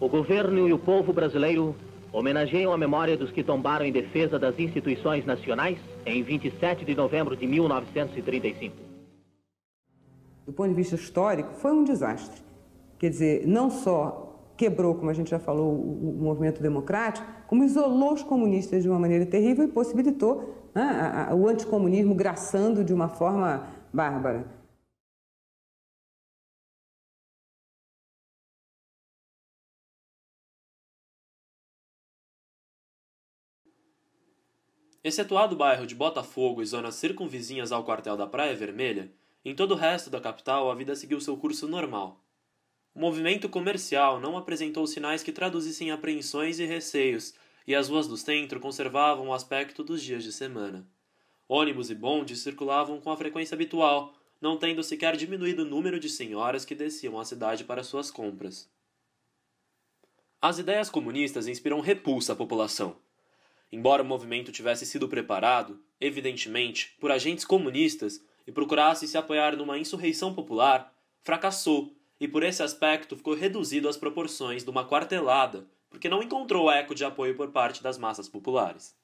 O governo e o povo brasileiro homenageiam a memória dos que tombaram em defesa das instituições nacionais em 27 de novembro de 1935. Do ponto de vista histórico, foi um desastre. Quer dizer, não só quebrou, como a gente já falou, o movimento democrático, como isolou os comunistas de uma maneira terrível e possibilitou né? o anticomunismo graçando de uma forma bárbara. Excetuado o bairro de Botafogo e zonas circunvizinhas ao quartel da Praia Vermelha, em todo o resto da capital a vida seguiu seu curso normal. O movimento comercial não apresentou sinais que traduzissem apreensões e receios e as ruas do centro conservavam o aspecto dos dias de semana. Ônibus e bondes circulavam com a frequência habitual, não tendo sequer diminuído o número de senhoras que desciam a cidade para suas compras. As ideias comunistas inspiram repulsa à população. Embora o movimento tivesse sido preparado, evidentemente, por agentes comunistas e procurasse se apoiar numa insurreição popular, fracassou e por esse aspecto ficou reduzido às proporções de uma quartelada porque não encontrou eco de apoio por parte das massas populares.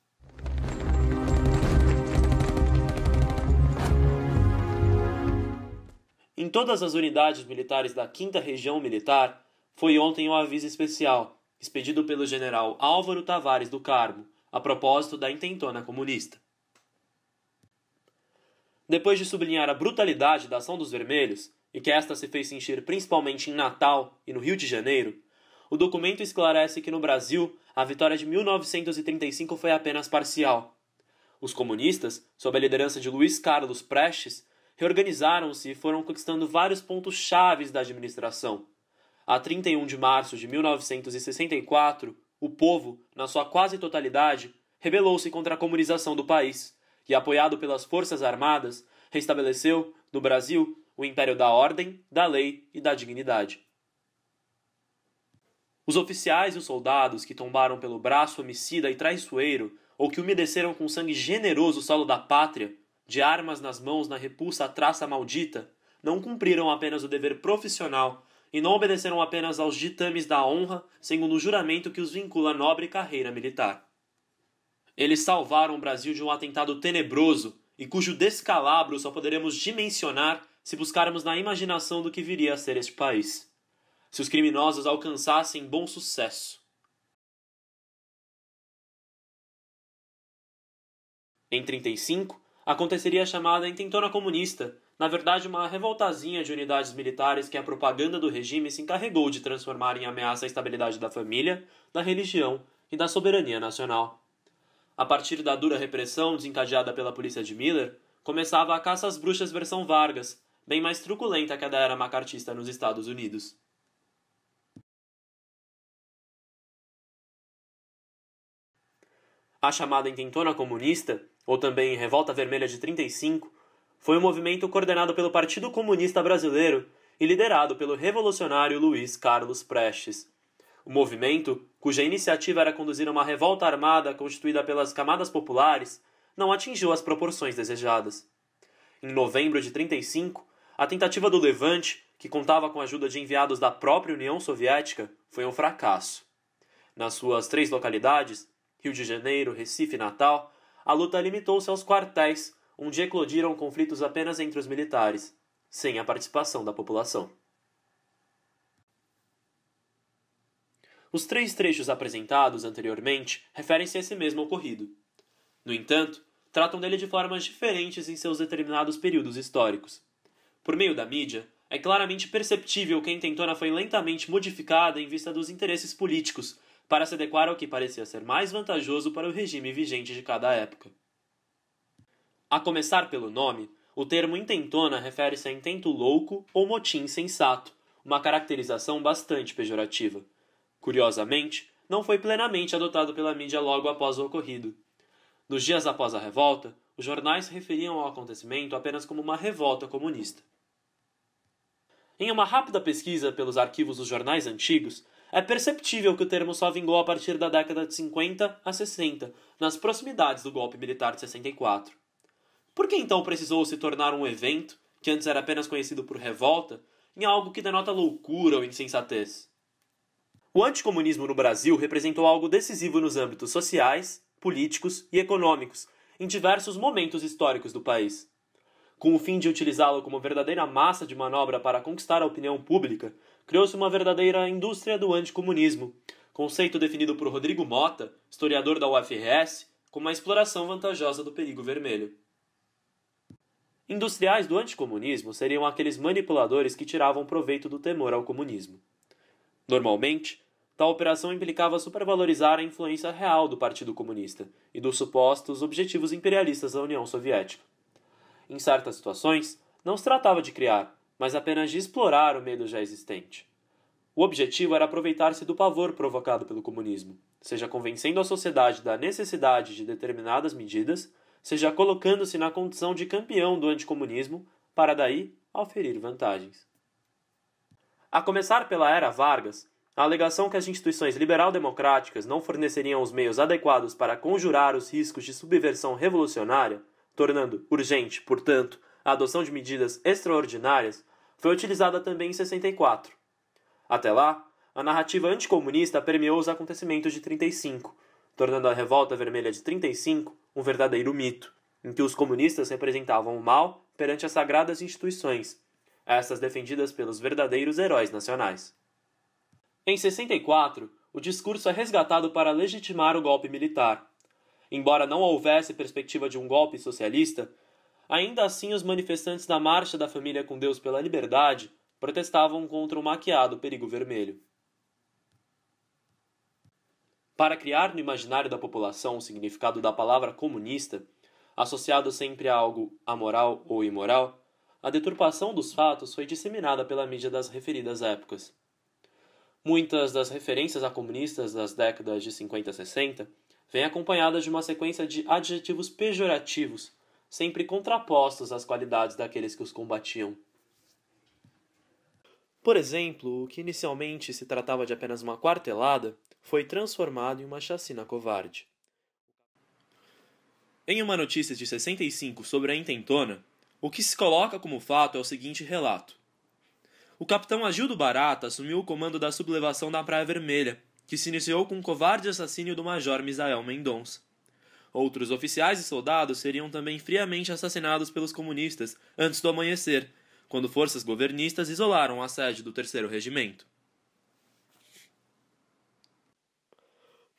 Em todas as unidades militares da 5 Região Militar, foi ontem o um aviso especial, expedido pelo general Álvaro Tavares do Carmo, a propósito da intentona comunista. Depois de sublinhar a brutalidade da ação dos vermelhos, e que esta se fez sentir principalmente em Natal e no Rio de Janeiro, o documento esclarece que no Brasil, a vitória de 1935 foi apenas parcial. Os comunistas, sob a liderança de Luiz Carlos Prestes, reorganizaram-se e foram conquistando vários pontos chaves da administração. A 31 de março de 1964, o povo, na sua quase totalidade, rebelou-se contra a comunização do país e, apoiado pelas Forças Armadas, restabeleceu, no Brasil, o império da ordem, da lei e da dignidade. Os oficiais e os soldados que tombaram pelo braço homicida e traiçoeiro, ou que umedeceram com sangue generoso o solo da pátria, de armas nas mãos na repulsa à traça maldita, não cumpriram apenas o dever profissional e não obedeceram apenas aos ditames da honra, segundo o juramento que os vincula à nobre carreira militar. Eles salvaram o Brasil de um atentado tenebroso e cujo descalabro só poderemos dimensionar se buscarmos na imaginação do que viria a ser este país se os criminosos alcançassem bom sucesso. Em 35, aconteceria a chamada intentona comunista, na verdade uma revoltazinha de unidades militares que a propaganda do regime se encarregou de transformar em ameaça à estabilidade da família, da religião e da soberania nacional. A partir da dura repressão desencadeada pela polícia de Miller, começava a caça às bruxas versão Vargas, bem mais truculenta que a da era macartista nos Estados Unidos. A chamada Intentona Comunista, ou também Revolta Vermelha de 35, foi um movimento coordenado pelo Partido Comunista Brasileiro e liderado pelo revolucionário Luiz Carlos Prestes. O movimento, cuja iniciativa era conduzir uma revolta armada constituída pelas camadas populares, não atingiu as proporções desejadas. Em novembro de 35, a tentativa do Levante, que contava com a ajuda de enviados da própria União Soviética, foi um fracasso. Nas suas três localidades, Rio de Janeiro, Recife e Natal, a luta limitou-se aos quartéis, onde eclodiram conflitos apenas entre os militares, sem a participação da população. Os três trechos apresentados anteriormente referem-se a esse mesmo ocorrido. No entanto, tratam dele de formas diferentes em seus determinados períodos históricos. Por meio da mídia, é claramente perceptível que a intentona foi lentamente modificada em vista dos interesses políticos para se adequar ao que parecia ser mais vantajoso para o regime vigente de cada época. A começar pelo nome, o termo intentona refere-se a intento louco ou motim sensato, uma caracterização bastante pejorativa. Curiosamente, não foi plenamente adotado pela mídia logo após o ocorrido. Nos dias após a revolta, os jornais referiam ao acontecimento apenas como uma revolta comunista. Em uma rápida pesquisa pelos arquivos dos jornais antigos, é perceptível que o termo só vingou a partir da década de 50 a 60, nas proximidades do golpe militar de 64. Por que então precisou se tornar um evento, que antes era apenas conhecido por revolta, em algo que denota loucura ou insensatez? O anticomunismo no Brasil representou algo decisivo nos âmbitos sociais, políticos e econômicos, em diversos momentos históricos do país. Com o fim de utilizá-lo como verdadeira massa de manobra para conquistar a opinião pública, criou-se uma verdadeira indústria do anticomunismo, conceito definido por Rodrigo Mota, historiador da UFRS, como a exploração vantajosa do perigo vermelho. Industriais do anticomunismo seriam aqueles manipuladores que tiravam proveito do temor ao comunismo. Normalmente, tal operação implicava supervalorizar a influência real do Partido Comunista e dos supostos objetivos imperialistas da União Soviética. Em certas situações, não se tratava de criar, mas apenas de explorar o medo já existente. O objetivo era aproveitar-se do pavor provocado pelo comunismo, seja convencendo a sociedade da necessidade de determinadas medidas, seja colocando-se na condição de campeão do anticomunismo para daí oferir vantagens. A começar pela era Vargas, a alegação que as instituições liberal-democráticas não forneceriam os meios adequados para conjurar os riscos de subversão revolucionária, tornando urgente, portanto, a adoção de medidas extraordinárias, foi utilizada também em 64. Até lá, a narrativa anticomunista permeou os acontecimentos de 35, tornando a Revolta Vermelha de 35 um verdadeiro mito, em que os comunistas representavam o mal perante as sagradas instituições, essas defendidas pelos verdadeiros heróis nacionais. Em 64, o discurso é resgatado para legitimar o golpe militar. Embora não houvesse perspectiva de um golpe socialista, Ainda assim, os manifestantes da Marcha da Família com Deus pela Liberdade protestavam contra o maquiado perigo vermelho. Para criar no imaginário da população o significado da palavra comunista, associado sempre a algo amoral ou imoral, a deturpação dos fatos foi disseminada pela mídia das referidas épocas. Muitas das referências a comunistas das décadas de 50 e 60 vêm acompanhadas de uma sequência de adjetivos pejorativos sempre contrapostos às qualidades daqueles que os combatiam. Por exemplo, o que inicialmente se tratava de apenas uma quartelada foi transformado em uma chacina covarde. Em uma notícia de 65 sobre a intentona, o que se coloca como fato é o seguinte relato. O capitão Agildo Barata assumiu o comando da sublevação da Praia Vermelha, que se iniciou com o covarde assassínio do major Misael Mendonça. Outros oficiais e soldados seriam também friamente assassinados pelos comunistas antes do amanhecer, quando forças governistas isolaram a sede do Terceiro Regimento.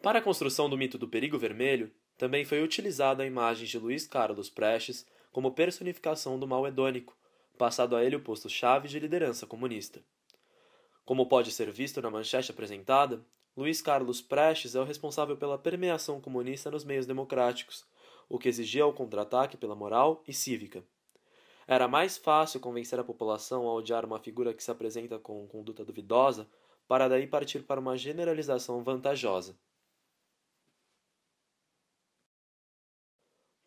Para a construção do mito do perigo vermelho, também foi utilizada a imagem de Luiz Carlos Prestes como personificação do mal hedônico, passado a ele o posto-chave de liderança comunista. Como pode ser visto na manchete apresentada, Luiz Carlos Prestes é o responsável pela permeação comunista nos meios democráticos, o que exigia o contra-ataque pela moral e cívica. Era mais fácil convencer a população a odiar uma figura que se apresenta com conduta duvidosa, para daí partir para uma generalização vantajosa.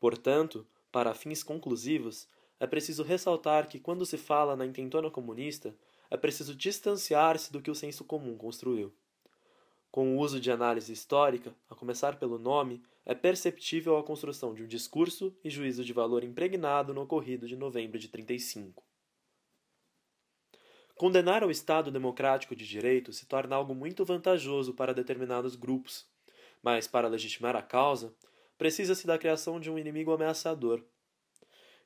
Portanto, para fins conclusivos, é preciso ressaltar que quando se fala na intentona comunista, é preciso distanciar-se do que o senso comum construiu. Com o uso de análise histórica, a começar pelo nome, é perceptível a construção de um discurso e juízo de valor impregnado no ocorrido de novembro de 35. Condenar ao Estado democrático de direito se torna algo muito vantajoso para determinados grupos, mas para legitimar a causa, precisa-se da criação de um inimigo ameaçador.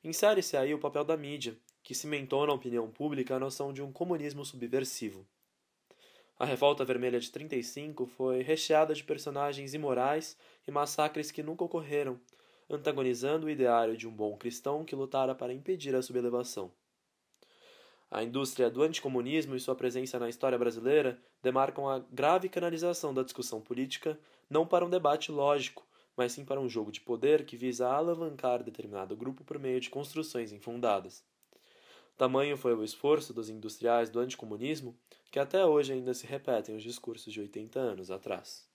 Insere-se aí o papel da mídia, que cimentou na opinião pública a noção de um comunismo subversivo. A Revolta Vermelha de 35 foi recheada de personagens imorais e massacres que nunca ocorreram, antagonizando o ideário de um bom cristão que lutara para impedir a sublevação. A indústria do anticomunismo e sua presença na história brasileira demarcam a grave canalização da discussão política, não para um debate lógico, mas sim para um jogo de poder que visa alavancar determinado grupo por meio de construções infundadas. Tamanho foi o esforço dos industriais do anticomunismo que até hoje ainda se repetem os discursos de 80 anos atrás.